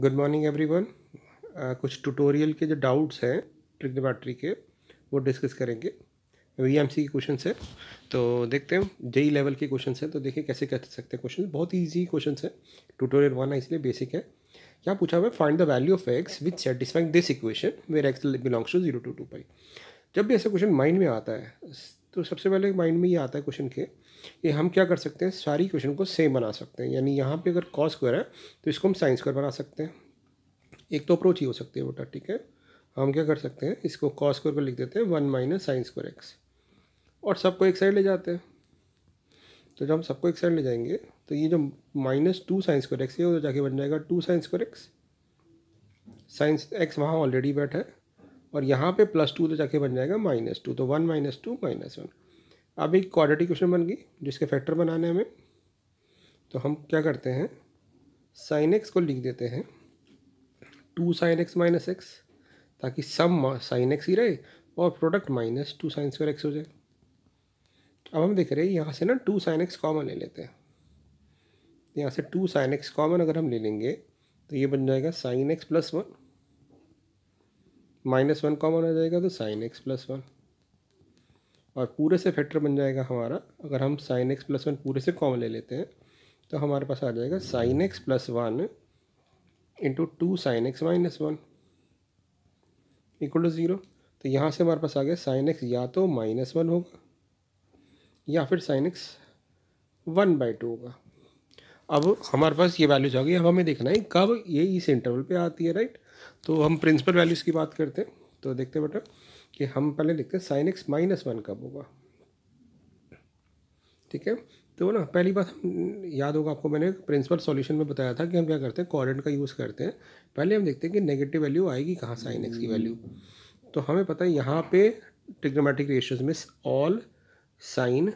good morning everyone कुछ tutorial के जो डाउट्स हैं ट्रिग्नोमेट्री के वो डिस्कस करेंगे वी एम सी के क्वेश्चन है तो देखते हैं जेई लेवल के क्वेश्चन हैं तो देखिए कैसे कर सकते हैं क्वेश्चन बहुत ईजी क्वेश्चन है ट्यूटोरियल वन है इसलिए बेसिक है क्या पूछा हुआ है find the value of x which satisfying this equation where x belongs to zero to two pi जब भी ऐसा क्वेश्चन माइंड में आता है तो सबसे पहले माइंड में ये आता है क्वेश्चन के ये हम क्या कर सकते हैं सारी क्वेश्चन को सेम बना सकते हैं यानी यहाँ पे अगर कॉस स्क्वायर है तो इसको हम साइंस स्क्वायर बना सकते हैं एक तो अप्रोच ही हो सकती है बेटा ठीक है हम क्या कर सकते हैं इसको कॉस स्क्वायर को लिख देते हैं one minus sine square x और सबको एक साइड ले जाते हैं तो जब हम सबको एक साइड ले जाएंगे तो ये जो minus two sine square x है वो तो जाके बन जाएगा two sine square x sine x वहाँ ऑलरेडी बैठा है और यहाँ पे प्लस टू तो जाके बन जाएगा माइनस टू तो one minus two minus one अब एक क्वाड्रेटिक इक्वेशन बन गई जिसके फैक्टर बनाने हमें तो हम क्या करते हैं साइन एक्स को लिख देते हैं two sine x minus x ताकि सम साइन एक्स ही रहे और product minus two sine square x हो जाए अब हम देख रहे हैं यहाँ से ना टू साइन एक्स कॉमन ले लेते हैं यहाँ से टू साइन एक्स कॉमन अगर हम ले लेंगे तो ये बन जाएगा sine x plus one minus one common आ जाएगा तो साइन एक्स प्लस वन और पूरे से फैक्टर बन जाएगा हमारा अगर हम साइन एक्स प्लस वन पूरे से कॉमन ले लेते हैं तो हमारे पास आ जाएगा sine x plus one into two sine x minus one equal to zero तो यहाँ से हमारे पास आ गया साइन एक्स या तो माइनस वन होगा या फिर sine x one by two होगा अब हमारे पास ये वैल्यूज आ गई अब हमें देखना है कब ये इस इंटरवल पे आती है राइट तो हम प्रिंसिपल वैल्यूज़ की बात करते हैं तो देखते हैं बेटा कि हम पहले लिखते हैं साइन एक्स माइनस वन कब होगा ठीक है तो ना पहली बात हम याद होगा आपको मैंने प्रिंसिपल सॉल्यूशन में बताया था कि हम क्या करते हैं कॉर्डेंट का यूज़ करते हैं पहले हम देखते हैं कि नेगेटिव वैल्यू आएगी कहाँ साइन एक्स की वैल्यू तो हमें पता है यहाँ पे trigonometric ratios miss all sine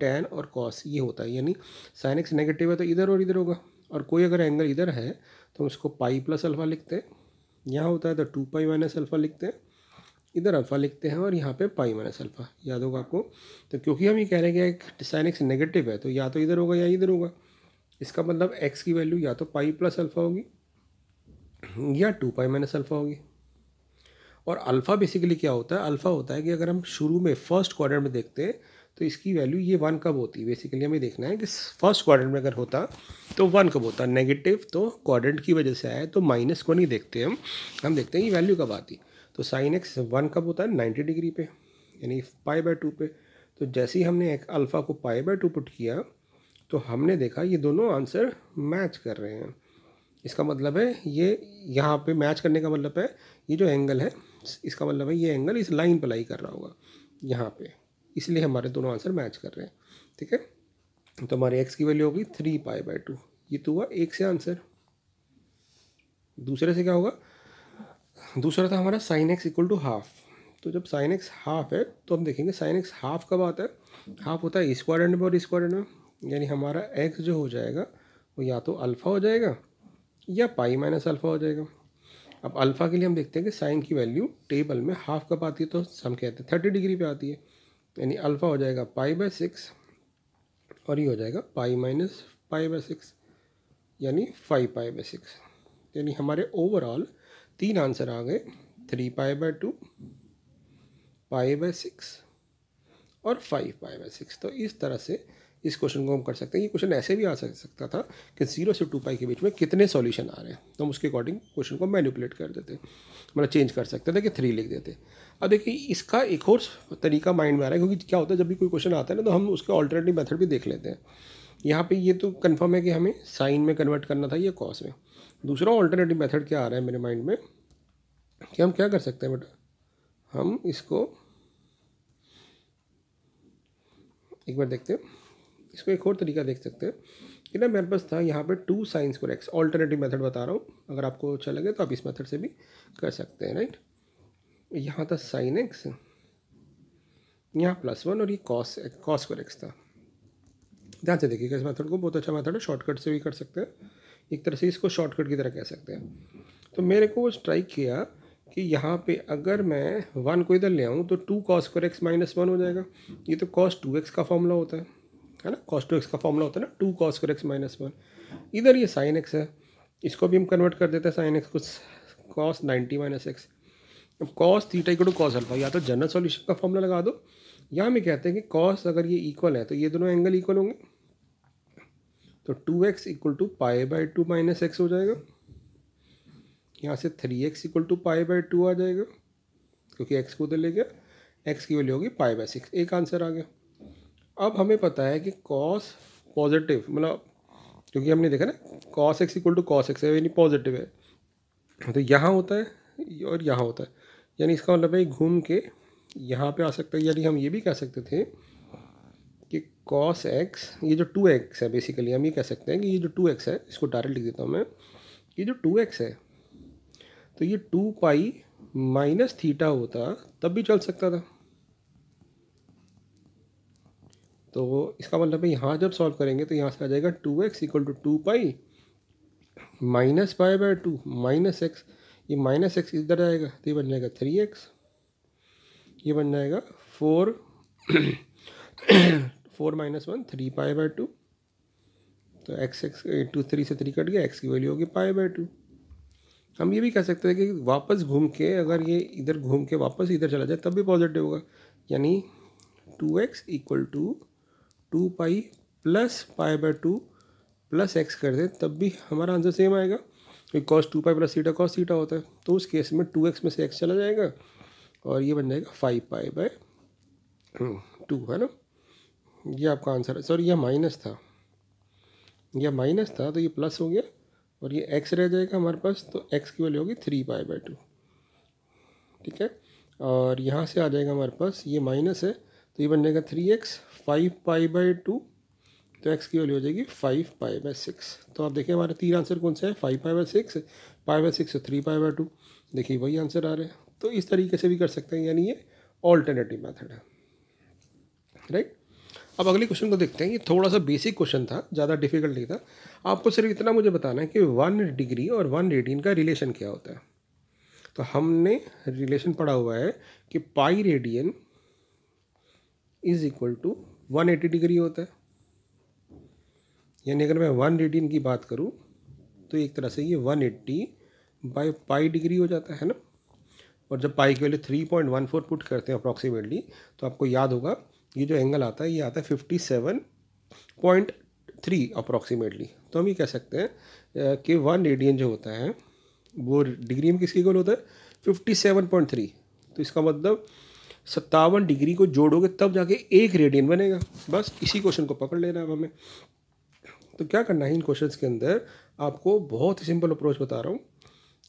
tan और कॉस ये होता है यानी साइन एक्स नेगेटिव है तो इधर और इधर होगा और कोई अगर एंगल इधर है तो उसको पाई प्लस अल्फ़ा लिखते हैं यहाँ होता है तो टू पाई माइनस अल्फ़ा लिखते हैं इधर अल्फ़ा लिखते हैं और यहाँ पे पाई माइनस अल्फ़ा याद होगा आपको तो क्योंकि हम ये कह रहे हैं कि साइन एक्स नेगेटिव है तो या तो इधर होगा या इधर होगा इसका मतलब एक्स की वैल्यू या तो पाई प्लस अल्फ़ा होगी या टू पाई माइनस अल्फ़ा होगी और अल्फ़ा बेसिकली क्या होता है अल्फ़ा होता है कि अगर हम शुरू में फर्स्ट क्वार्टर में देखते हैं तो इसकी वैल्यू ये वन कब होती है बेसिकली हमें देखना है कि फर्स्ट क्वार्टर में अगर होता तो वन कब होता नेगेटिव तो क्वारंट की वजह से आया तो माइनस को नहीं देखते हम हम देखते हैं कि वैल्यू कब आती है तो साइन एक्स वन कब होता है नाइन्टी डिग्री पे यानी पाई बाय टू पे तो जैसे ही हमने एक अल्फ़ा को पाई बाय टू पुट किया तो हमने देखा ये दोनों आंसर मैच कर रहे हैं इसका मतलब है ये यहाँ पे मैच करने का मतलब है ये जो एंगल है इसका मतलब है ये एंगल इस लाइन पर लाई कर रहा होगा यहाँ पे इसलिए हमारे दोनों आंसर मैच कर रहे हैं ठीक है तो हमारे एक्स की वैल्यू होगी थ्री पाई बाय टू ये तो हुआ एक से आंसर दूसरे से क्या होगा दूसरा था हमारा sine x equal to half तो जब साइन एक्स हाफ है तो हम देखेंगे साइन एक्स हाफ कब आता है हाफ होता है स्क्वायर में और स्क्वायर में यानी हमारा एक्स जो हो जाएगा वो या तो अल्फ़ा हो जाएगा या पाई माइनस अल्फ़ा हो जाएगा अब अल्फ़ा के लिए हम देखते हैं कि साइन की वैल्यू टेबल में हाफ कब आती है तो हम कहते हैं थर्टी डिग्री पे आती है यानी अल्फ़ा हो जाएगा पाई बाय सिक्स और ये हो जाएगा pi minus pi by six यानी फाइव पाई बाय सिक्स यानी हमारे ओवरऑल तीन आंसर आ गए three pi by two pi by six और फाइव पाए बाय सिक्स तो इस तरह से इस क्वेश्चन को हम कर सकते हैं ये क्वेश्चन ऐसे भी आ सकता था कि जीरो से टू पाई के बीच में कितने सॉल्यूशन आ रहे हैं तो हम उसके अकॉर्डिंग क्वेश्चन को मैनिपुलेट कर देते मतलब चेंज कर सकते थे कि थ्री लिख देते अब देखिए इसका एक और तरीका माइंड में आ रहा है क्योंकि क्या होता है जब भी कोई क्वेश्चन आता है ना तो हम उसके ऑल्टरनेटिव मैथड भी देख लेते हैं यहाँ पे ये तो कन्फर्म है कि हमें साइन में कन्वर्ट करना था या कॉस में दूसरा ऑल्टरनेटिव मेथड क्या आ रहा है मेरे माइंड में कि हम क्या कर सकते हैं बेटा हम इसको एक बार देखते हैं इसको एक और तरीका देख सकते हैं कि ना मेरे पास था यहाँ पे टू साइंस को एक्स ऑल्टरनेटिव मेथड बता रहा हूँ अगर आपको अच्छा लगे तो आप इस मेथड से भी कर सकते हैं राइट यहाँ था साइन एक्स यहाँ प्लस वन और ये कॉस कॉस को एक्स था ध्यान से देखिएगा इस मेथड को बहुत अच्छा मेथड है शॉर्टकट से भी कर सकते हैं एक तरह से इसको शॉर्टकट की तरह कह सकते हैं तो मेरे को स्ट्राइक किया कि यहाँ पे अगर मैं वन को इधर ले आऊँ तो two cos square x minus one हो जाएगा ये तो कॉस टू एक्स का फॉर्मूला होता है है ना कॉस टू एक्स का फॉर्मूला होता है ना two cos square x minus one इधर ये साइन एक्स है इसको भी हम कन्वर्ट कर देते हैं साइन एक्स को कॉस नाइन्टी माइनस एक्स अब cos theta equal to cos alpha या तो जनरल सॉल्यूशन का फॉर्मूला लगा दो या हम कहते हैं कि कॉस अगर ये इक्वल है तो ये दोनों एंगल इक्वल होंगे तो two x equal to pi by two minus x हो जाएगा यहाँ से three x equal to pi by two आ जाएगा क्योंकि एक्स को उधर ले गया एक्स की वैल्यू होगी पाए बाई सिक्स एक आंसर आ गया अब हमें पता है कि कॉस पॉजिटिव मतलब क्योंकि हमने देखा ना cos x equal to cos x है यानी पॉजिटिव है तो यहाँ होता है और यहाँ होता है यानी इसका मतलब है घूम के यहाँ पे आ सकता है यानी हम ये भी कह सकते थे कि कॉस एक्स ये जो टू एक्स है बेसिकली हम ये कह सकते हैं कि ये जो टू एक्स है इसको डायरेक्ट लिख देता हूँ मैं ये जो टू एक्स है तो ये टू पाई माइनस थीटा होता तब भी चल सकता था तो इसका मतलब है यहाँ जब सॉल्व करेंगे तो यहाँ से आ जाएगा two x equal to two pi minus pi by two minus x ये माइनस एक्स इधर आएगा तो ये बन जाएगा थ्री एक्स ये बन जाएगा four four minus one three pi by two तो एक्स एक्स टू थ्री से थ्री कट गया एक्स की वैल्यू होगी पाए बाय टू हम ये भी कह सकते हैं कि वापस घूम के अगर ये इधर घूम के वापस इधर चला जाए तब भी पॉजिटिव होगा यानी two x equal to two pi plus pi by two plus x कर दें तब भी हमारा आंसर सेम आएगा क्योंकि cos two pi plus theta cos theta होता है तो उस केस में टू एक्स में से एक्स चला जाएगा और ये बन जाएगा फाइव पाई बाय टू है ना ये आपका आंसर है सॉरी यह माइनस था यह माइनस था तो ये प्लस हो गया और ये एक्स रह जाएगा हमारे पास तो एक्स की वैल्यू होगी थ्री पाई बाई टू ठीक है और यहाँ से आ जाएगा हमारे पास ये माइनस है तो ये बन जाएगा three x five pi by two तो एक्स की वैल्यू हो जाएगी फाइव पाई बाई सिक्स तो आप देखिए हमारे तीन आंसर कौन से हैं five pi by six pi by six three pi by two देखिए वही आंसर आ रहे हैं तो इस तरीके से भी कर सकते हैं यानी ये ऑल्टरनेटिव मैथड है राइट अब अगले क्वेश्चन को देखते हैं ये थोड़ा सा बेसिक क्वेश्चन था ज़्यादा डिफिकल्ट नहीं था आपको सिर्फ इतना मुझे बताना है कि वन डिग्री और वन रेडियन का रिलेशन क्या होता है तो हमने रिलेशन पढ़ा हुआ है कि pi radian is equal to one eighty degree होता है यानी अगर मैं वन रेडियन की बात करूँ तो एक तरह से ये one eighty by pi degree हो जाता है ना और जब पाई के value three point one four put करते हैं अप्रॉक्सीमेटली तो आपको याद होगा ये जो एंगल आता है ये आता है fifty seven point three approximately तो हम ये कह सकते हैं कि वन रेडियन जो होता है वो डिग्री में किसके गोल होता है फिफ्टी सेवन पॉइंट थ्री तो इसका मतलब सत्तावन डिग्री को जोड़ोगे तब जाके एक रेडियन बनेगा बस इसी क्वेश्चन को पकड़ लेना है अब हमें तो क्या करना है इन क्वेश्चन के अंदर आपको बहुत ही सिंपल अप्रोच बता रहा हूँ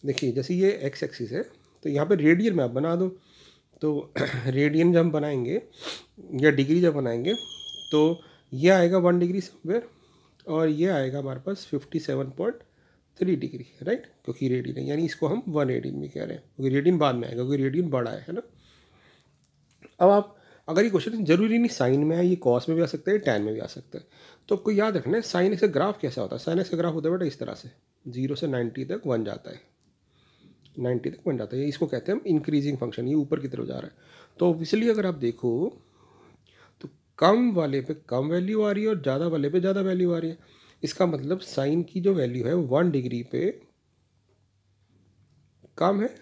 देखिए जैसे ये एक्स एक्सिस है तो यहाँ पे रेडियन में आप बना दो तो रेडियन जब हम बनाएंगे या डिग्री जब बनाएंगे तो ये आएगा वन डिग्री समवेयर और ये आएगा हमारे पास fifty seven point three degree right क्योंकि रेडियन है यानी इसको हम वन रेडियन भी कह रहे हैं क्योंकि रेडियन बाद में आएगा क्योंकि रेडियन बड़ा है ना अब आप अगर ये क्वेश्चन जरूरी नहीं साइन में है ये कॉस में भी आ सकता है टेन में भी आ सकता है तो आपको याद रखना है साइन एक्स ग्राफ कैसा होता है साइन एक्स का ग्राफ होता है बेटा इस तरह से जीरो से नाइन्टी तक वन जाता है नाइन्टी तक बन जाता है इसको कहते हैं हम इंक्रीजिंग फंक्शन ये ऊपर की तरफ जा रहा है तो ऑब्वियसली अगर आप देखो तो कम वाले पे कम वैल्यू आ रही है और ज़्यादा वाले पे ज़्यादा वैल्यू आ रही है इसका मतलब साइन की जो वैल्यू है वो वन डिग्री पे कम है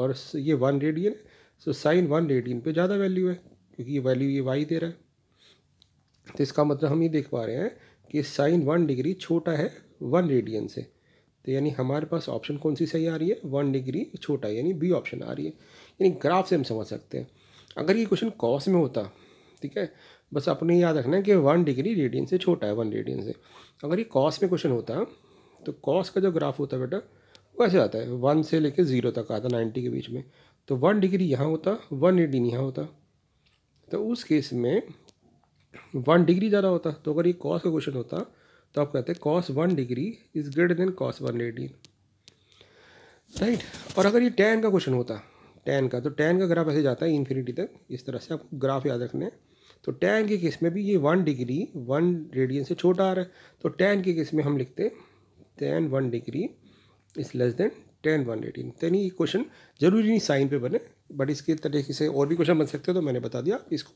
और ये वन रेडियन है सो साइन वन रेडियन पे ज़्यादा वैल्यू है क्योंकि ये वैल्यू ये वाई दे रहा है तो इसका मतलब हम ये देख पा रहे हैं कि साइन वन डिग्री छोटा है वन रेडियन से तो यानी हमारे पास ऑप्शन कौन सी सही आ रही है वन डिग्री छोटा यानी बी ऑप्शन आ रही है यानी ग्राफ से हम समझ सकते हैं अगर ये क्वेश्चन कॉस में होता ठीक है बस अपने याद रखना है कि वन डिग्री रेडियन से छोटा है वन रेडियन से अगर ये कॉस में क्वेश्चन होता तो कॉस का जो ग्राफ होता बेटा वो ऐसे आता है वन से लेकर ज़ीरो तक आता नाइन्टी के बीच में तो वन डिग्री यहाँ होता वन एडीन यहाँ होता तो उस केस में वन डिग्री ज़्यादा होता तो अगर ये कॉस का क्वेश्चन होता तो आप कहते हैं cos one degree is greater than cos one eighteen right और अगर ये टेन का क्वेश्चन होता टेन का तो टेन का ग्राफ ऐसे जाता है इन्फिनिटी तक इस तरह से आपको ग्राफ याद रखना है तो टेन के केस में भी ये वन डिग्री वन रेडियन से छोटा आ रहा है तो टेन के केस में हम लिखते tan one degree is less than tan one eighteen यानी ये क्वेश्चन जरूरी नहीं साइन पे बने बट इसके तरीके से और भी क्वेश्चन बन सकते हैं तो मैंने बता दिया इसको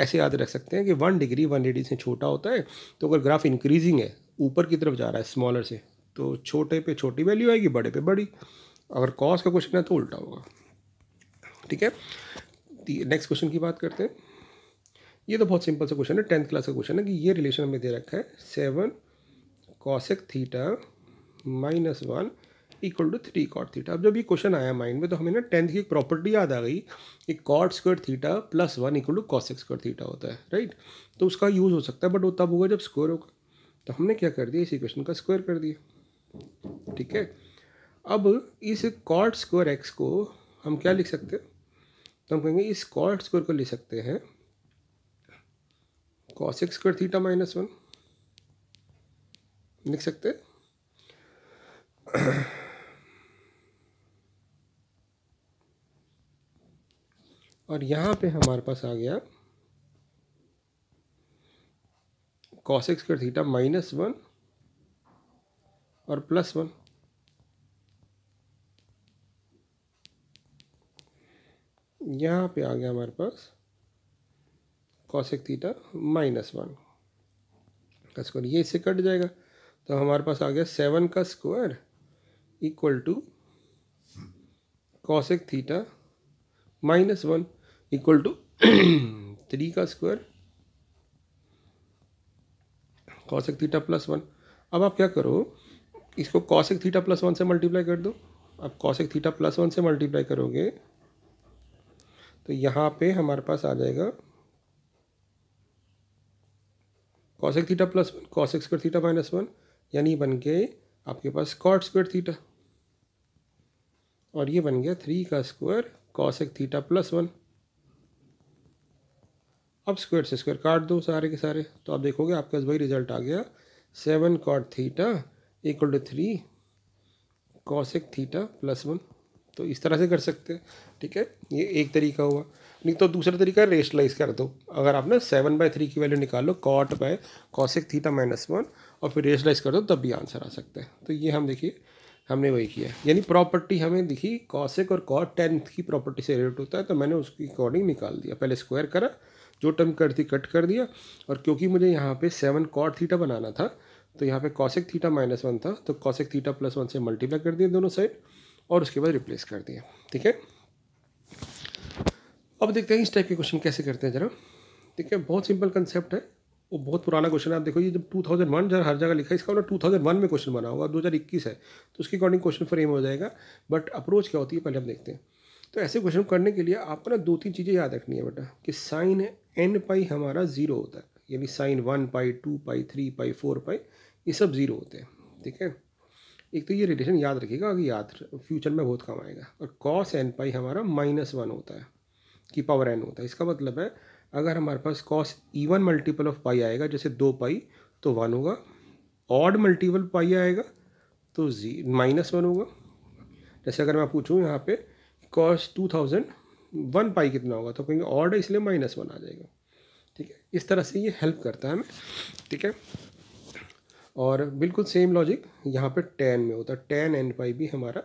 ऐसे याद रख सकते हैं कि वन डिग्री वन एटी से छोटा होता है तो अगर ग्राफ इंक्रीजिंग है ऊपर की तरफ जा रहा है स्मॉलर से तो छोटे पे छोटी वैल्यू आएगी बड़े पे बड़ी अगर कॉस का क्वेश्चन है तो उल्टा होगा ठीक है नेक्स्ट क्वेश्चन की बात करते हैं ये तो बहुत सिंपल सा क्वेश्चन है टेंथ क्लास का क्वेश्चन है कि ये रिलेशन हमें दे रखा है seven cosec theta minus one equal to three cot theta अब जब ये क्वेश्चन आया माइंड में तो हमें ना टेंथ की प्रॉपर्टी याद आ गई कि cot square theta plus one equal to cos square theta होता है राइट तो उसका यूज़ हो सकता है बट वो तब होगा जब स्क्वायर होगा तो हमने क्या कर दिया इस इक्वेशन का स्क्वायर कर दिया ठीक है अब इस कॉट स्क्वायर एक्स को हम क्या लिख सकते हैं तो हम कहेंगे इस कॉट स्क्वायर को लिख सकते हैं cosec square theta minus one लिख सकते हैं और यहाँ पे हमारे पास आ गया कॉस एक्स का थीटा माइनस वन और प्लस वन यहाँ पे आ गया हमारे पास कॉशिक थीटा माइनस वन का स्क्वायर ये इससे कट जाएगा तो हमारे पास आ गया सेवन का square equal to cosec theta minus one equal to three का square cosec theta plus one अब आप क्या करो इसको कॉशेक थीटा प्लस वन से मल्टीप्लाई कर दो आप कॉशेक थीटा प्लस वन से मल्टीप्लाई करोगे तो यहाँ पे हमारे पास आ जाएगा cosec theta plus one cosec square theta minus one यानी बन के आपके पास कॉट स्क्वायर थीटा और ये बन गया थ्री का स्क्वायर एक थीटा प्लस वन अब स्क्वायर से स्क्वायर काट दो सारे के सारे तो आप देखोगे आपके पास वही रिजल्ट आ गया seven cot theta equal to three एक थीटा प्लस वन तो इस तरह से कर सकते हैं ठीक है ये एक तरीका हुआ नहीं तो दूसरा तरीका रेशलाइज कर दो अगर आप ना सेवन बाई थ्री की वैल्यू निकालो cot by cosec theta minus one और फिर रेशलाइज कर दो तब भी आंसर आ सकता है तो ये हम देखिए हमने वही किया यानी प्रॉपर्टी हमें दिखी कॉसेक और कॉ टेंथ की प्रॉपर्टी से रिलेट होता है तो मैंने उसकी अकॉर्डिंग निकाल दिया पहले स्क्वायर करा जो टर्म कर थी कट कर दिया और क्योंकि मुझे यहाँ पे सेवन कॉट थीटा बनाना था तो यहाँ पे कॉसेक थीटा माइनस वन था तो कॉसेक थीटा प्लस वन से मल्टीप्लाई कर दिया दोनों साइड और उसके बाद रिप्लेस कर दिया ठीक है अब देखते हैं इस टाइप के क्वेश्चन कैसे करते हैं ज़रा ठीक है बहुत सिंपल कंसेप्ट है वो बहुत पुराना क्वेश्चन है आप देखो ये जब 2001 जब हर जगह लिखा है इसका मतलब 2001 में क्वेश्चन बना हुआ 2021 है तो उसके अकॉर्डिंग क्वेश्चन फ्रेम हो जाएगा बट अप्रोच क्या होती है पहले हम देखते हैं तो ऐसे क्वेश्चन करने के लिए आपको ना दो तीन चीज़ें याद रखनी है बेटा कि साइन एन पाई हमारा ज़ीरो होता है यानी sine one pi two pi three pi four pi ये सब ज़ीरो होते हैं ठीक है एक तो ये रिलेशन याद रखिएगा अगर याद फ्यूचर में बहुत कम आएगा और कॉस एन पाई हमारा माइनस वन होता है कि पावर एन होता है इसका मतलब है अगर हमारे पास cos even multiple of pi आएगा जैसे दो पाई तो वन होगा ऑड मल्टीपल पाई आएगा तो जी माइनस वन होगा जैसे अगर मैं पूछूँ यहाँ पे cos two thousand one pi कितना होगा तो कहेंगे ऑड है इसलिए माइनस वन आ जाएगा ठीक है इस तरह से ये हेल्प करता है हमें ठीक है और बिल्कुल सेम लॉजिक यहाँ पे टेन में होता है टेन एन पाई भी हमारा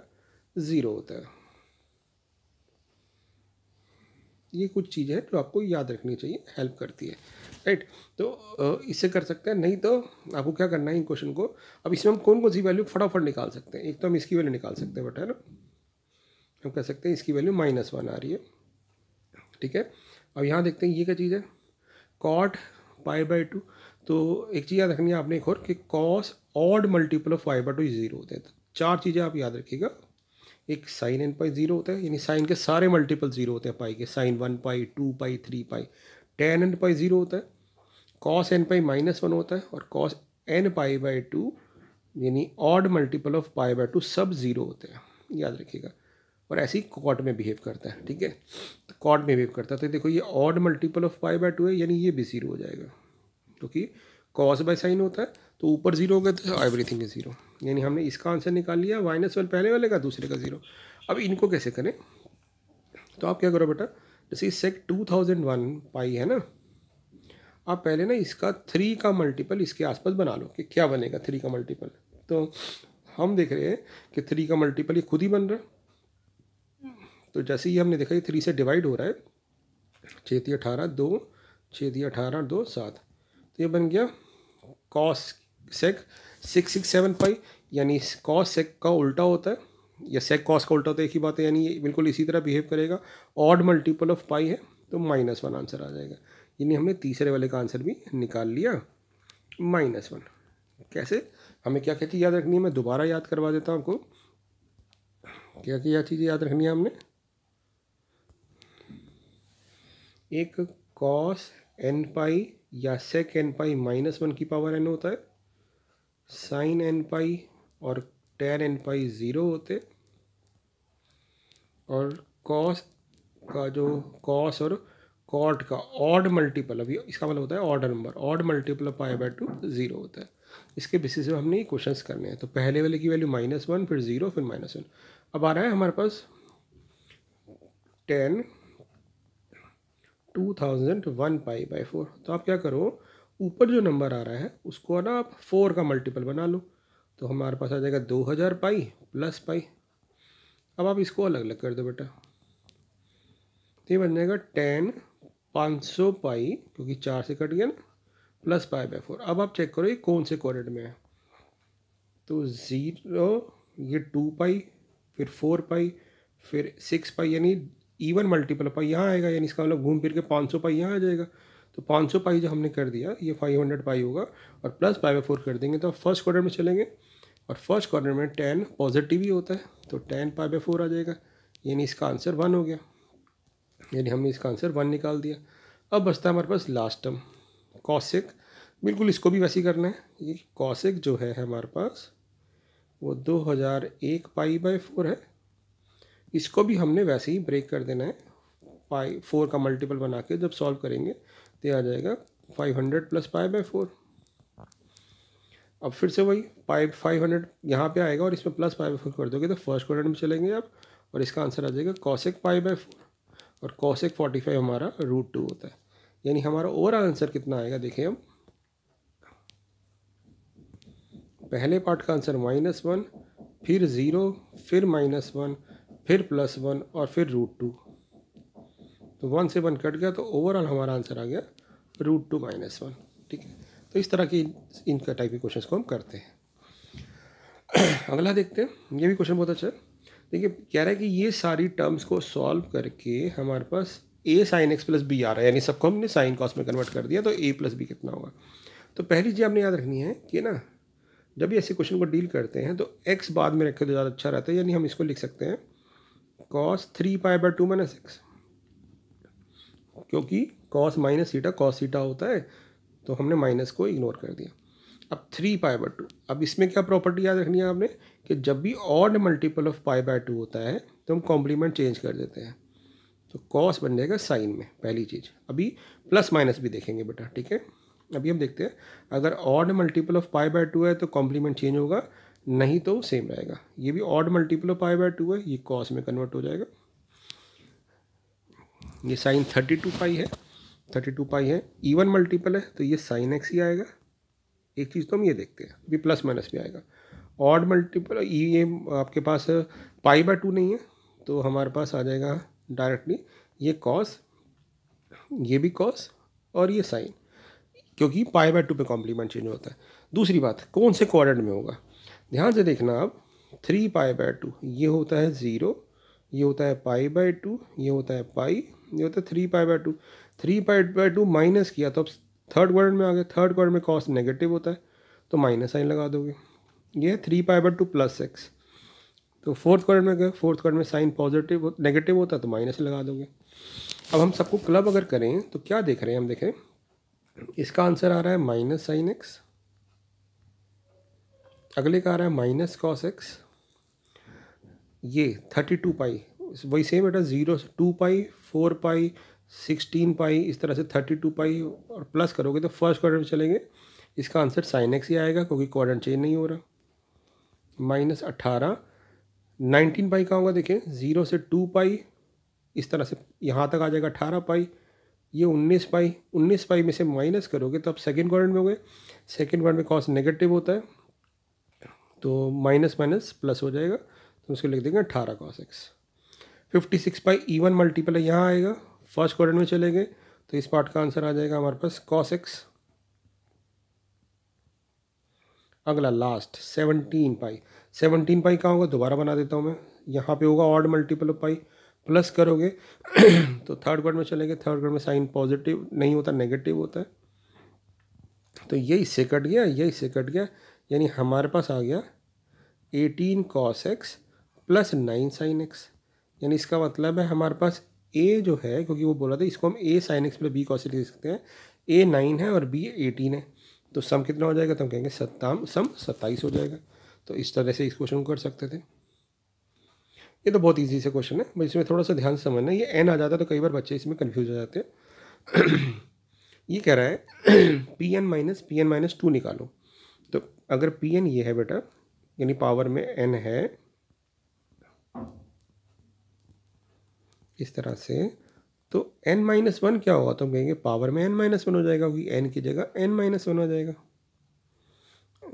ज़ीरो होता है ये कुछ चीज़ें हैं जो आपको याद रखनी चाहिए हेल्प करती है राइट तो इससे कर सकते हैं नहीं तो आपको क्या करना है इन क्वेश्चन को अब इसमें हम कौन कौन सी वैल्यू फटाफट निकाल सकते हैं एक तो हम इसकी वैल्यू निकाल सकते हैं बट है ना हम कह सकते हैं इसकी वैल्यू माइनस वन आ रही है ठीक है अब यहाँ देखते हैं ये क्या चीज़ है कॉट पाई बाई टू तो एक चीज़ याद रखनी है आपने एक और कि cos odd multiple of pi by two zero होते हैं तो चार चीज़ें आप याद रखिएगा एक साइन एन पाई ज़ीरो होता है यानी साइन के सारे मल्टीपल ज़ीरो होते हैं पाई के sine one pi two pi three pi then n pi zero होता है cos n pi minus one होता है और cos n pi by two यानी odd multiple of pi by two सब ज़ीरो होते हैं याद रखिएगा और ऐसे ही कॉट में बिहेव करता है ठीक है तो कॉट में बिहेव करता है तो देखो ये odd multiple of pi by two है यानी ये भी ज़ीरो हो जाएगा क्योंकि कॉस बाय साइन होता है तो ऊपर ज़ीरो हो गया तो एवरीथिंग इज़ ज़ीरो यानी हमने इसका आंसर निकाल लिया माइनस वन पहले वाले का दूसरे का ज़ीरो अब इनको कैसे करें तो आप क्या करो बेटा जैसे sec two thousand one pi है ना आप पहले ना इसका थ्री का मल्टीपल इसके आसपास बना लो कि क्या बनेगा थ्री का मल्टीपल तो हम देख रहे हैं कि थ्री का मल्टीपल ये खुद ही बन रहा है तो जैसे ही हमने देखा ये थ्री से डिवाइड हो रहा है छः दी अठारह दो छः दी अठारह दो सात तो ये बन गया cos sec six six seven pi यानी कॉस सेक का उल्टा होता है या सेक कॉस का उल्टा होता है एक ही बात है यानी ये बिल्कुल इसी तरह बिहेव करेगा ऑड मल्टीपल ऑफ पाई है तो माइनस वन आंसर आ जाएगा यानी हमने तीसरे वाले का आंसर भी निकाल लिया माइनस वन कैसे हमें क्या क्या चीज़ याद रखनी है मैं दोबारा याद करवा देता हूँ आपको क्या क्या चीज़ें याद रखनी है हमने एक कॉस एन पाई या sec n pi minus one की पावर एन होता है साइन एन पाई और टेन एन पाई ज़ीरो होते और कॉस का जो कॉस और कॉट का ऑड मल्टीपल अभी इसका मतलब होता है order number odd multiple pi by two zero होता है इसके बेसिस में हमने ये क्वेश्चंस करने हैं तो पहले वाले की वैल्यू माइनस वन फिर ज़ीरो फिर माइनस वन अब आ रहा है हमारे पास tan two thousand one pi by four तो आप क्या करो ऊपर जो नंबर आ रहा है उसको ना आप फोर का मल्टीपल बना लो तो हमारे पास आ जाएगा दो हज़ार पाई प्लस पाई अब आप इसको अलग अलग कर दो बेटा तो ये बन जाएगा टेन पाँच सौ पाई क्योंकि चार से कट गया ना प्लस पाई बाई फोर अब आप चेक करो ये कौन से क्वाड्रेंट में है तो ज़ीरो ये टू पाई फिर फोर पाई फिर सिक्स पाई यानी इवन मल्टीपल पाई यहाँ आएगा यानी इसका मतलब घूम फिर के पाँच सौ पाई यहाँ आ जाएगा तो 500 पाई जो हमने कर दिया ये 500 पाई होगा और प्लस पाई बाई फोर कर देंगे तो फर्स्ट क्वार्टर में चलेंगे और फर्स्ट क्वार्टर में टेन पॉजिटिव ही होता है तो टेन पाई बाई फोर आ जाएगा यानी इसका आंसर वन हो गया यानी हमने इसका आंसर वन निकाल दिया अब बचता है हमारे पास लास्ट टर्म कौशिक बिल्कुल इसको भी वैसे ही करना है ये कौशिक जो है हमारे पास वो दो हज़ार एक पाई बाई फोर है इसको भी हमने वैसे ही ब्रेक कर देना है पाई फोर का मल्टीपल बना के जब सॉल्व करेंगे तो आ जाएगा five hundred plus pi by four अब फिर से वही पाई फाइव हंड्रेड यहाँ पर आएगा और इसमें प्लस पाई बाई फोर कर दोगे तो फर्स्ट क्वाड्रेंट में चलेंगे आप और इसका आंसर आ जाएगा कौशिक पाई बाई फोर और कौशिक फोर्टी फाइव हमारा रूट टू होता है यानी हमारा ओवरऑल आंसर कितना आएगा देखें हम पहले पार्ट का आंसर माइनस वन फिर ज़ीरो फिर माइनस वन फिर प्लस वन और फिर रूट टू तो वन से वन कट गया तो ओवरऑल हमारा आंसर आ गया रूट टू माइनस वन ठीक है तो इस तरह की इनका टाइप के क्वेश्चन को हम करते हैं अगला देखते हैं ये भी क्वेश्चन बहुत अच्छा है देखिए कह रहा है कि ये सारी टर्म्स को सॉल्व करके हमारे पास A sine x plus B आ रहा है यानी सबको हमने साइन कॉस में कन्वर्ट कर दिया तो ए प्लस बी कितना होगा तो पहली चीज़ आपने याद रखनी है कि ना जब भी ऐसे क्वेश्चन को डील करते हैं तो एक्स बाद में रखे तो ज़्यादा अच्छा रहता है यानी हम इसको लिख सकते हैं cos three pi by two minus x क्योंकि cos minus theta cos theta होता है तो हमने माइनस को इग्नोर कर दिया अब थ्री पाई बाय टू अब इसमें क्या प्रॉपर्टी याद रखनी है आपने कि जब भी odd multiple of pi by two होता है तो हम कॉम्प्लीमेंट चेंज कर देते हैं तो कॉस बन जाएगा साइन में पहली चीज़ अभी प्लस माइनस भी देखेंगे बेटा ठीक है अभी हम देखते हैं अगर odd multiple of pi by two है तो कॉम्प्लीमेंट चेंज होगा नहीं तो सेम रहेगा ये भी odd multiple of pi by two है ये कॉस में कन्वर्ट हो जाएगा ये साइन थर्टी टू पाई है थर्टी टू पाई है इवन मल्टीपल है तो ये साइन एक्स ही आएगा एक चीज़ तो हम ये देखते हैं भी प्लस माइनस भी आएगा ऑड मल्टीपल ये आपके पास पाई बाय टू नहीं है तो हमारे पास आ जाएगा डायरेक्टली ये कॉस ये भी कॉस और ये साइन क्योंकि पाई बाय टू पे कॉम्प्लीमेंट चेंज होता है दूसरी बात कौन से क्वाड्रेंट में होगा ध्यान से देखना आप थ्री पाई बाय टू ये होता है ज़ीरो ये होता है पाई बाय टू ये होता है पाई ये होता है three pi by two three pi by two minus किया तो अब थर्ड क्वार में आ गए थर्ड क्वार में कॉस्ट नेगेटिव होता है तो माइनस साइन लगा दोगे ये three pi by two plus x तो फोर्थ क्वार में गए फोर्थ क्वार में साइन पॉजिटिव नेगेटिव होता है तो माइनस लगा दोगे अब हम सबको क्लब अगर करें तो क्या देख रहे हैं हम देखें इसका आंसर आ रहा है माइनस साइन एक्स अगले का आ रहा है माइनस कॉस एक्स ये थर्टी टू पाई वही सेम बेटा जीरो से two pi four pi sixteen pi इस तरह से थर्टी टू पाई और प्लस करोगे तो फर्स्ट क्वाड्रेंट में चलेंगे इसका आंसर साइन एक्स ही आएगा क्योंकि क्वाड्रेंट चेंज नहीं हो रहा माइनस अट्ठारह नाइनटीन पाई का होगा देखें ज़ीरो से टू पाई इस तरह से यहाँ तक आ जाएगा अठारह पाई ये उन्नीस पाई उन्नीस पाई में से माइनस करोगे तो आप सेकेंड क्वाड्रेंट में हो गए सेकेंड क्वाड्रेंट में कॉस नेगेटिव होता है तो माइनस माइनस प्लस हो जाएगा तो उसको लिख देंगे अट्ठारह cos x fifty six by E one है यहाँ आएगा फर्स्ट क्वाड्रेंट में चले गए तो इस पार्ट का आंसर आ जाएगा हमारे पास कॉस एक्स अगला last seventeen pi seventeen pi कहाँ होगा दोबारा बना देता हूँ मैं यहाँ पे होगा odd multiple of pi plus करोगे तो थर्ड क्वार में चलेंगे थर्ड क्वार में साइन पॉजिटिव नहीं होता नेगेटिव होता है तो ये इससे कट गया ये इससे कट गया यानी हमारे पास आ गया eighteen cos x plus nine sine x यानी इसका मतलब है हमारे पास ए जो है क्योंकि वो बोला था इसको हम A sine x plus B cos लिख सकते हैं ए नाइन है और बी एटीन है तो सम कितना हो जाएगा तो हम कहेंगे सत्ताम सम सत्ताईस हो जाएगा तो इस तरह से इस क्वेश्चन को कर सकते थे ये तो बहुत ईजी से क्वेश्चन है बस इसमें थोड़ा सा ध्यान से समझना ये एन आ जाता है तो कई बार बच्चे इसमें कन्फ्यूज हो जाते हैं ये कह रहा है P N minus P N minus two निकालो तो अगर पी एन ये है बेटा यानी पावर में एन है इस तरह से तो एन माइनस वन क्या होगा तो हम कहेंगे पावर में एन माइनस वन हो जाएगा क्योंकि एन की जगह एन माइनस वन हो जाएगा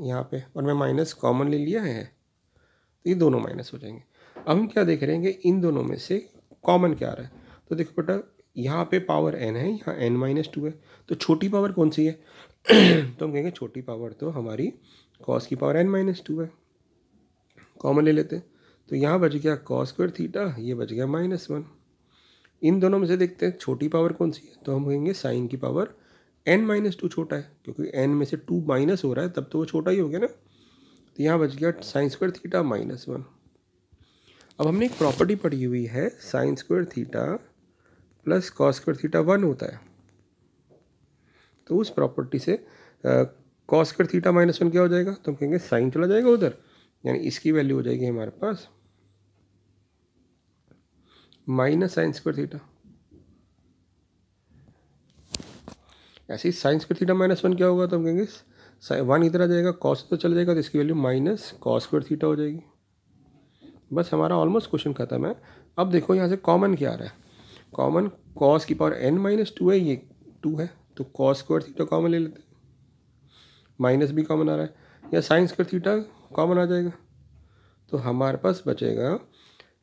यहाँ पे और मैं माइनस कॉमन ले लिया है तो ये दोनों माइनस हो जाएंगे अब हम क्या देख रहे हैं कि इन दोनों में से कॉमन क्या आ रहा है तो देखो बेटा यहाँ पे पावर एन है यहाँ एन माइनस टू है तो छोटी पावर कौन सी है तो हम कहेंगे छोटी पावर तो हमारी कॉस की पावर एन माइनस टू है कॉमन ले लेते हैं तो यहाँ बच गया कॉस स्क्वायर थीटा ये बच गया माइनस वन इन दोनों में से देखते हैं छोटी पावर कौन सी है तो हम कहेंगे साइन की पावर एन माइनस टू छोटा है क्योंकि एन में से टू माइनस हो रहा है तब तो वो छोटा ही हो गया ना तो यहाँ बच गया sine square theta minus one अब हमने एक प्रॉपर्टी पढ़ी हुई है sine square theta plus cos square theta one होता है तो उस प्रॉपर्टी से cos square theta minus one क्या हो जाएगा तो हम कहेंगे साइन चला जाएगा उधर यानी इसकी वैल्यू हो जाएगी हमारे पास माइनस साइंस स्क्वायर थीटा ऐसे ही sine square theta minus one क्या होगा तो हम कहेंगे वन इधर आ जाएगा कॉस तो चला जाएगा तो इसकी value minus cos square theta हो जाएगी बस हमारा ऑलमोस्ट क्वेश्चन ख़त्म है अब देखो यहाँ से कॉमन क्या आ रहा है कॉमन कॉस की पावर एन माइनस टू है ये टू है तो कॉस स्क्वायर थीटा कॉमन ले लेते हैं माइनस भी कॉमन आ रहा है या साइंस स्क्वायर थीटा कॉमन आ जाएगा तो हमारे पास बचेगा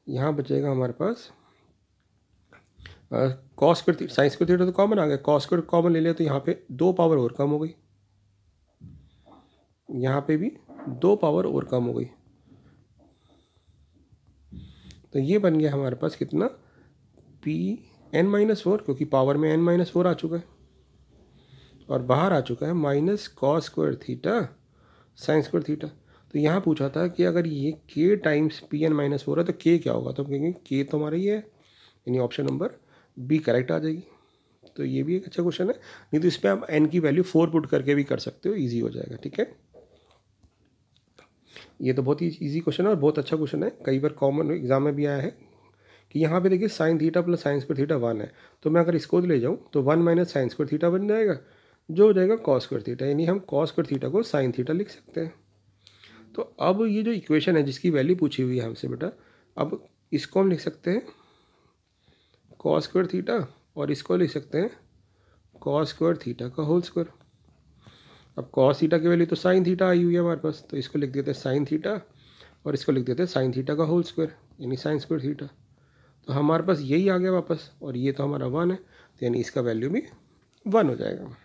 यहाँ बचेगा हमारे पास cos square sine square theta तो कॉमन आ गया कॉस कॉमन ले लिया तो यहाँ पे दो पावर और कम हो गई यहाँ पे भी दो पावर और कम हो गई तो ये बन गया हमारे पास कितना पी एन माइनस फोर क्योंकि पावर में एन माइनस फोर आ चुका है और बाहर आ चुका है minus cos square theta sine square theta तो यहाँ पूछा था कि अगर ये K times P N minus four है तो के क्या होगा तो हम कहेंगे के तो हमारा ये है यानी ऑप्शन नंबर बी करेक्ट आ जाएगी तो ये भी एक अच्छा क्वेश्चन है नहीं तो इस पर आप एन की वैल्यू फोर पुट करके भी कर सकते हो ईजी हो जाएगा ठीक है ये तो बहुत ही ईजी क्वेश्चन है और बहुत अच्छा क्वेश्चन है कई बार कॉमन एग्जाम में भी आया है कि यहाँ पे देखिए साइन थीटा प्लस साइंस पर थीटा वन है तो मैं अगर इसको ले जाऊँ तो वन माइनस साइंस पर थीटा बन जाएगा जो हो जाएगा कॉस पर थीटा यानी हम कॉस पर थीटा को साइन थीटा लिख सकते हैं तो अब ये जो इक्वेशन है जिसकी वैल्यू पूछी हुई है हमसे बेटा अब इसको हम लिख सकते हैं कॉस स्क्वायर थीटा और इसको लिख सकते हैं कॉस स्क्वायर थीटा का होल स्क्वायर अब कॉस थीटा की वैल्यू तो साइन थीटा आई हुई है हमारे पास तो इसको लिख देते हैं साइन थीटा और इसको लिख देते हैं साइन थीटा का होल स्क्वायर यानी साइन स्क्वायर थीटा तो हमारे पास यही आ गया वापस और ये तो हमारा वन है तो यानी इसका वैल्यू भी वन हो जाएगा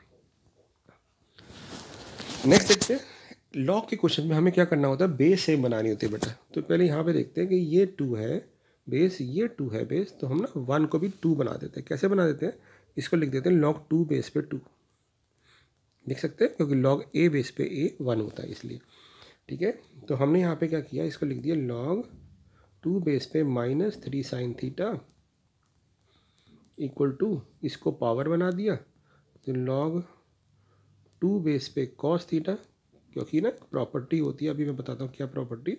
नेक्स्ट देखते हैं लॉ के क्वेश्चन में हमें क्या करना होता है बेस सेम बनानी होती है बेटा तो पहले यहाँ पे देखते हैं कि ये टू है बेस ये टू है बेस तो हम ना वन को भी टू बना देते हैं कैसे बना देते हैं इसको लिख देते हैं लॉग टू बेस पे टू लिख सकते हैं क्योंकि लॉग ए बेस पे ए वन होता है इसलिए ठीक है तो हमने यहाँ पे क्या किया इसको लिख दिया लॉग टू बेस पे minus three sine theta equal to इसको पावर बना दिया तो लॉग टू बेस पे कॉस थीटा क्योंकि ना प्रॉपर्टी होती है अभी मैं बताता हूँ क्या प्रॉपर्टी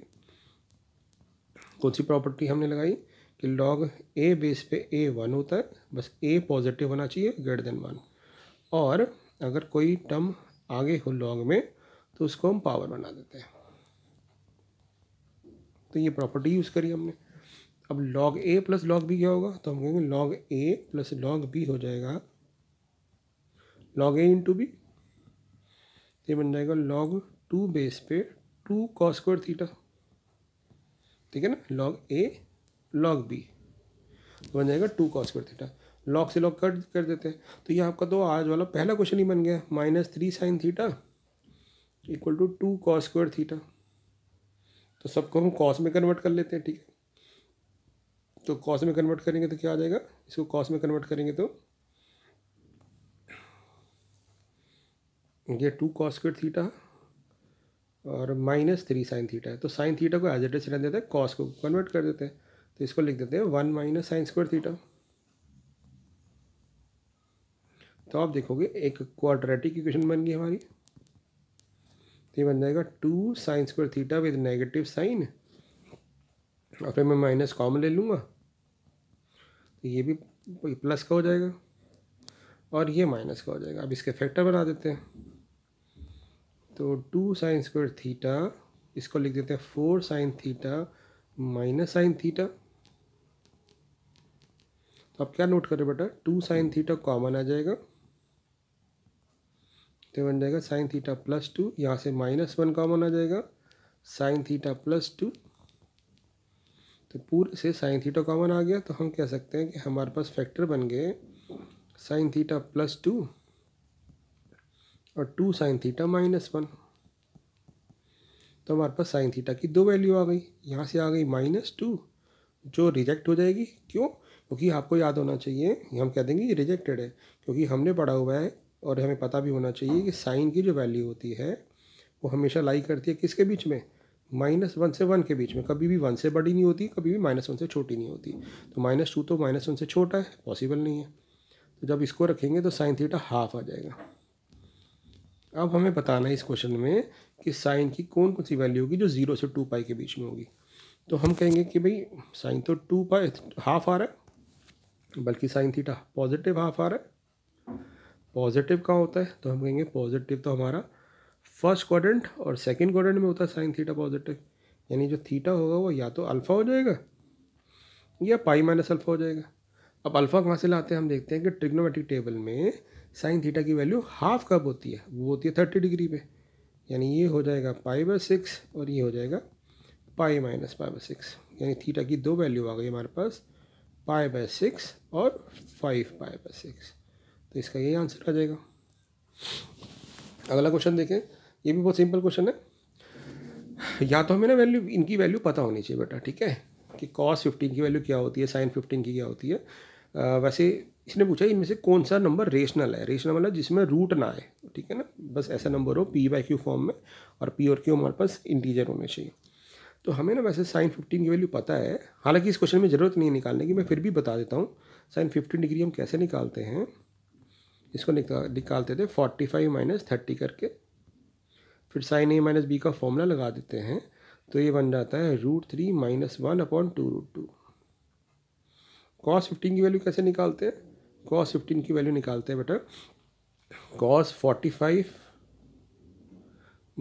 कौन सी प्रॉपर्टी हमने लगाई कि लॉग ए बेस पे ए वन होता है बस ए पॉजिटिव होना चाहिए ग्रेटर देन वन और अगर कोई टर्म आगे हो लॉग में तो उसको हम पावर बना देते हैं तो ये प्रॉपर्टी यूज़ करी हमने अब log A plus log B क्या होगा तो हम कहेंगे log A plus log B हो जाएगा लॉग ए इंटू बी ये बन जाएगा लॉग टू बेस पे टू कॉस स्क्वायर थीटा ठीक है ना लॉग ए लॉग बी तो बन जाएगा two cos square theta log से लॉग कट कर देते हैं तो ये आपका तो आज वाला पहला क्वेश्चन ही बन गया minus three sine theta equal to two cos square theta तो सबको हम कॉस में कन्वर्ट कर लेते हैं ठीक है तो कॉस में कन्वर्ट करेंगे तो क्या आ जाएगा इसको कॉस में कन्वर्ट करेंगे तो ये टू कॉस स्क्वायर थीटा और माइनस थ्री साइन थीटा है तो साइन थीटा को एज एड्रेस रहने देते हैं कॉस को कन्वर्ट कर देते हैं तो इसको लिख देते हैं one minus sine square theta तो आप देखोगे एक क्वाड्रेटिक इक्वेशन बन गई हमारी तो ये बन जाएगा two sine square theta with negative sine और फिर मैं माइनस कॉमन ले लूँगा तो ये भी प्लस का हो जाएगा और ये माइनस का हो जाएगा अब इसके फैक्टर बना देते हैं तो टू साइन स्क्वायर थीटा इसको लिख देते हैं four sine theta minus sine theta तो आप क्या नोट करें बेटा टू साइन थीटा कॉमन आ जाएगा तो बन जाएगा साइन थीटा प्लस टू यहाँ से माइनस वन कॉमन आ जाएगा साइन थीटा प्लस टू तो पूरे से साइन थीटा कॉमन आ गया तो हम कह सकते हैं कि हमारे पास फैक्टर बन गए साइन थीटा प्लस टू और two sine theta minus one तो हमारे पास साइन थीटा की दो वैल्यू आ गई यहाँ से आ गई माइनस टू जो रिजेक्ट हो जाएगी क्यों क्योंकि आपको याद होना चाहिए हम कह देंगे ये रिजेक्टेड है क्योंकि हमने पढ़ा हुआ है और हमें पता भी होना चाहिए कि साइन की जो वैल्यू होती है वो हमेशा लाई करती है किसके बीच में माइनस वन से वन के बीच में कभी भी वन से बड़ी नहीं होती कभी भी माइनस वन से छोटी नहीं होती तो माइनस टू तो माइनस वन से छोटा है पॉसिबल नहीं है तो जब इसको रखेंगे तो साइन थीटा हाफ आ जाएगा अब हमें बताना है इस क्वेश्चन में कि साइन की कौन कौन सी वैल्यू होगी जो ज़ीरो से टू पाई के बीच में होगी तो हम कहेंगे कि भाई साइन तो टू पाई हाफ आ रहा है बल्कि साइन थीटा पॉजिटिव हाफ आ रहा है पॉजिटिव का होता है तो हम कहेंगे पॉजिटिव तो हमारा फर्स्ट क्वाड्रेंट और सेकंड क्वाड्रेंट में होता है साइन थीटा पॉजिटिव यानी जो थीटा होगा वो या तो अल्फ़ा हो जाएगा या पाई माइनस अल्फ़ा हो जाएगा अब अल्फ़ा कहाँ से लाते हैं हम देखते हैं कि ट्रिग्नोमेट्रिक टेबल में साइन थीटा की वैल्यू हाफ कब होती है वो होती है थर्टी डिग्री पे यानी ये हो जाएगा पाई बाय सिक्स और ये हो जाएगा pi minus pi by six यानी थीटा की दो वैल्यू आ गई हमारे पास पाई बाय सिक्स और फाइव पाई बाय सिक्स तो इसका यही आंसर आ जाएगा अगला क्वेश्चन देखें ये भी बहुत सिंपल क्वेश्चन है या तो हमें ना वैल्यू इनकी वैल्यू पता होनी चाहिए बेटा ठीक है कि कॉस फिफ्टीन की वैल्यू क्या होती है साइन फिफ्टीन की क्या होती है वैसे इसने पूछा इनमें से कौन सा नंबर रेशनल है रेशनल मतलब जिसमें रूट ना आए ठीक है ना बस ऐसा नंबर हो पी बाई क्यू फॉर्म में और पी और क्यू हमारे पास इंटीजर होने चाहिए तो हमें ना वैसे साइन फिफ्टीन की वैल्यू पता है हालांकि इस क्वेश्चन में ज़रूरत नहीं है निकालने की मैं फिर भी बता देता हूँ साइन फिफ्टीन डिग्री हम कैसे निकालते हैं इसको निकाल निकालते थे फोर्टी फाइव माइनस थर्टी करके फिर साइन ए माइनस बी का फॉर्मूला लगा देते हैं तो ये बन जाता है root three minus one upon two root two cos fifteen की वैल्यू कैसे निकालते हैं कॉस फिफ्टीन की वैल्यू निकालते हैं बेटा cos forty five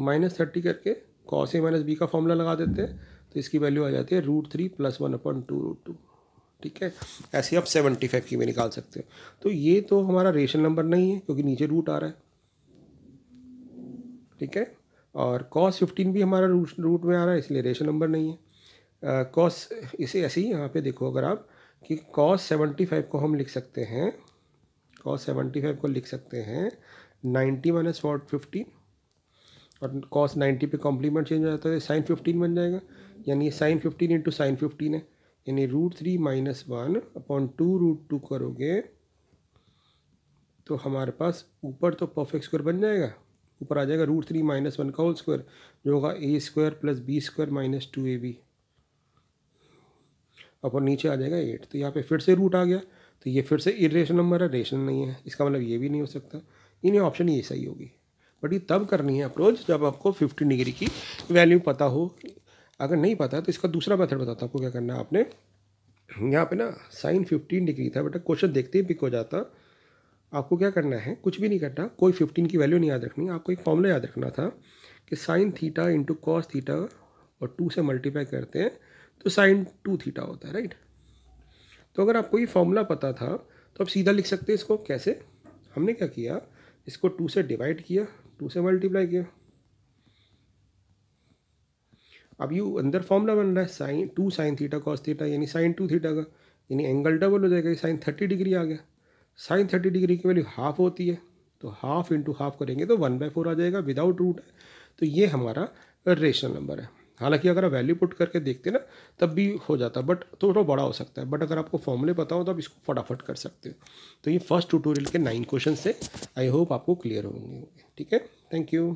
minus thirty करके कॉस ए माइनस बी का फॉर्मूला लगा देते हैं तो इसकी वैल्यू आ जाती है root three plus one upon two root two ठीक है ऐसे आप सेवेंटी फाइव की भी निकाल सकते हो तो ये तो हमारा रेशन नंबर नहीं है क्योंकि नीचे रूट आ रहा है ठीक है और कॉस फिफ्टीन भी हमारा रूट रूट में आ रहा है इसलिए रेशन नंबर नहीं है कॉस इसे ऐसे ही यहाँ पे देखो अगर आप कि कॉस सेवेंटी फाइव को हम लिख सकते हैं कॉस सेवेंटी फाइव को लिख सकते हैं नाइन्टी माइनस वॉट फिफ्टीन और कॉस नाइन्टी पे कॉम्प्लीमेंट चेंज हो जाता है साइन फिफ्टीन बन जाएगा यानी sine fifteen into sine fifteen है यानी root three minus one upon two root two करोगे तो हमारे पास ऊपर तो परफेक्ट स्क्वायर बन जाएगा ऊपर आ जाएगा रूट थ्री माइनस वन का होल स्क्वायर जो होगा A square plus B square minus two A B और नीचे आ जाएगा एट तो यहाँ पे फिर से रूट आ गया तो ये फिर से इरेशनल नंबर है रेशनल नहीं है इसका मतलब ये भी नहीं हो सकता इन्हें ऑप्शन ये सही होगी बट ये तब करनी है अप्रोच जब आपको फिफ्टी डिग्री की वैल्यू पता हो अगर नहीं पता तो इसका दूसरा मेथड बताता आपको क्या करना है आपने यहाँ पे ना साइन फिफ्टीन डिग्री था बेटा क्वेश्चन देखते ही पिक हो जाता आपको क्या करना है कुछ भी नहीं करना कोई फिफ्टीन की वैल्यू नहीं याद रखनी आपको एक फॉर्मूला याद रखना था कि sine theta into cos theta और टू से मल्टीप्लाई करते हैं तो साइन टू थीटा होता है राइट तो अगर आपको ये फॉर्मूला पता था तो आप सीधा लिख सकते हैं इसको कैसे हमने क्या किया इसको टू से डिवाइड किया टू से मल्टीप्लाई किया अब यू अंदर फॉर्मूला बन रहा है sine two sine theta cos theta यानी साइन टू थीटा का यानी एंगल डबल हो जाएगा साइन थर्टी डिग्री आ गया साइन थर्टी डिग्री की वैल्यू हाफ होती है तो हाफ इंटू हाफ करेंगे तो वन बाय फोर आ जाएगा विदाउट रूट तो ये हमारा रेशनल नंबर है हालांकि अगर आप वैल्यू पुट करके देखते ना तब भी हो जाता है बट तो थोड़ा तो बड़ा हो सकता है बट अगर आपको फॉर्मूले पता हो तो आप इसको फटाफट कर सकते हो तो ये फर्स्ट ट्यूटोरियल के नाइन क्वेश्चन से आई होप आपको क्लियर होंगे ठीक है थैंक यू